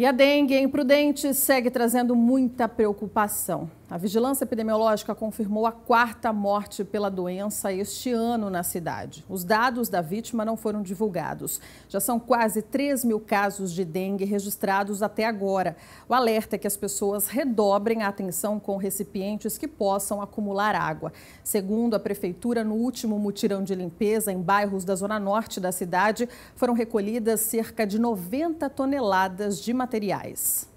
E a dengue é imprudente segue trazendo muita preocupação. A vigilância epidemiológica confirmou a quarta morte pela doença este ano na cidade. Os dados da vítima não foram divulgados. Já são quase 3 mil casos de dengue registrados até agora. O alerta é que as pessoas redobrem a atenção com recipientes que possam acumular água. Segundo a prefeitura, no último mutirão de limpeza em bairros da zona norte da cidade, foram recolhidas cerca de 90 toneladas de materiais.